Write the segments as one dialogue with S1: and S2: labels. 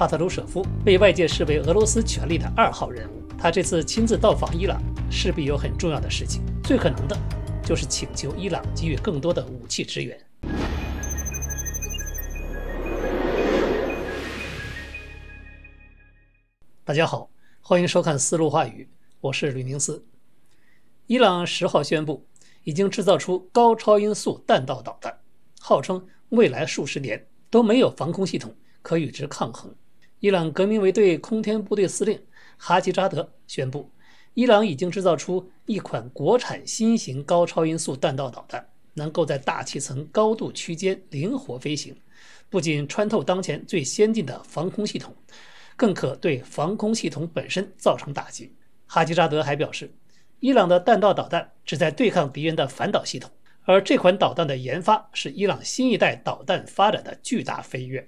S1: 帕特鲁舍夫被外界视为俄罗斯权力的二号人物，他这次亲自到访伊朗，势必有很重要的事情。最可能的就是请求伊朗给予更多的武器支援。大家好，欢迎收看《思路话语》，我是吕宁思。伊朗十号宣布，已经制造出高超音速弹道导弹，号称未来数十年都没有防空系统可与之抗衡。伊朗革命卫队空天部队司令哈吉扎德宣布，伊朗已经制造出一款国产新型高超音速弹道导弹，能够在大气层高度区间灵活飞行，不仅穿透当前最先进的防空系统，更可对防空系统本身造成打击。哈吉扎德还表示，伊朗的弹道导弹旨在对抗敌人的反导系统，而这款导弹的研发是伊朗新一代导弹发展的巨大飞跃。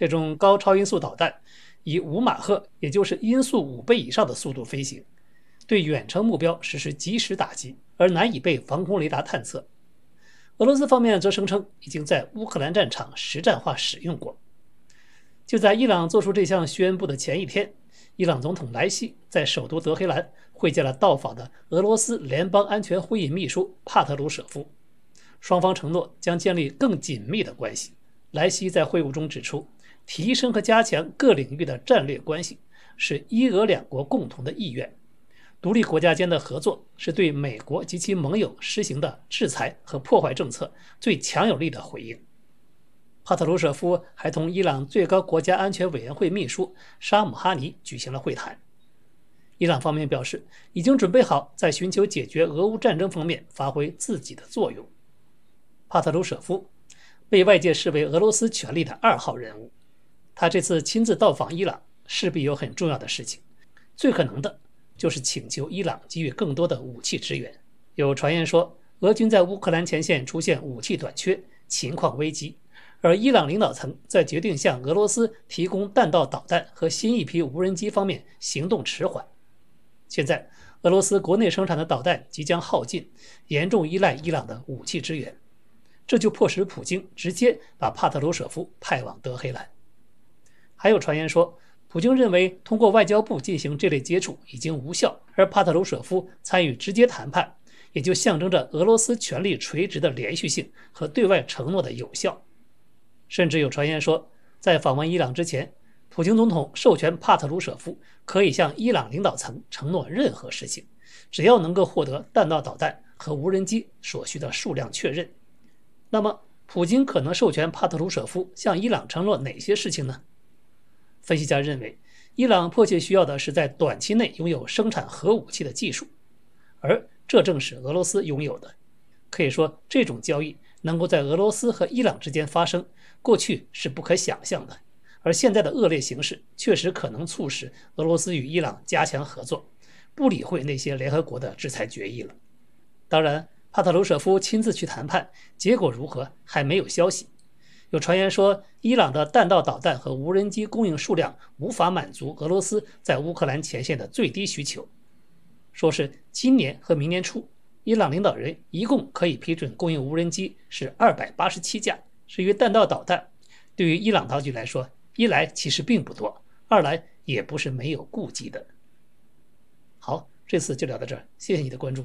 S1: 这种高超音速导弹以五马赫，也就是音速五倍以上的速度飞行，对远程目标实施及时打击，而难以被防空雷达探测。俄罗斯方面则声称已经在乌克兰战场实战化使用过。就在伊朗做出这项宣布的前一天，伊朗总统莱西在首都德黑兰会见了到访的俄罗斯联邦安全会议秘书帕特鲁舍夫，双方承诺将建立更紧密的关系。莱西在会晤中指出。提升和加强各领域的战略关系是伊俄两国共同的意愿。独立国家间的合作是对美国及其盟友施行的制裁和破坏政策最强有力的回应。帕特鲁舍夫还同伊朗最高国家安全委员会秘书沙姆哈尼举行了会谈。伊朗方面表示，已经准备好在寻求解决俄乌战争方面发挥自己的作用。帕特鲁舍夫被外界视为俄罗斯权力的二号人物。他这次亲自到访伊朗，势必有很重要的事情。最可能的就是请求伊朗给予更多的武器支援。有传言说，俄军在乌克兰前线出现武器短缺，情况危机，而伊朗领导层在决定向俄罗斯提供弹道导弹和新一批无人机方面行动迟缓。现在，俄罗斯国内生产的导弹即将耗尽，严重依赖伊朗的武器支援，这就迫使普京直接把帕特鲁舍夫派往德黑兰。还有传言说，普京认为通过外交部进行这类接触已经无效，而帕特鲁舍夫参与直接谈判，也就象征着俄罗斯权力垂直的连续性和对外承诺的有效。甚至有传言说，在访问伊朗之前，普京总统授权帕特鲁舍夫可以向伊朗领导层承诺任何事情，只要能够获得弹道导弹和无人机所需的数量确认。那么，普京可能授权帕特鲁舍夫向伊朗承诺哪些事情呢？分析家认为，伊朗迫切需要的是在短期内拥有生产核武器的技术，而这正是俄罗斯拥有的。可以说，这种交易能够在俄罗斯和伊朗之间发生，过去是不可想象的。而现在的恶劣形势确实可能促使俄罗斯与伊朗加强合作，不理会那些联合国的制裁决议了。当然，帕特鲁舍夫亲自去谈判，结果如何还没有消息。有传言说，伊朗的弹道导弹和无人机供应数量无法满足俄罗斯在乌克兰前线的最低需求。说是今年和明年初，伊朗领导人一共可以批准供应无人机是二百八十七架，至于弹道导弹，对于伊朗当局来说，一来其实并不多，二来也不是没有顾忌的。好，这次就聊到这儿，谢谢你的关注。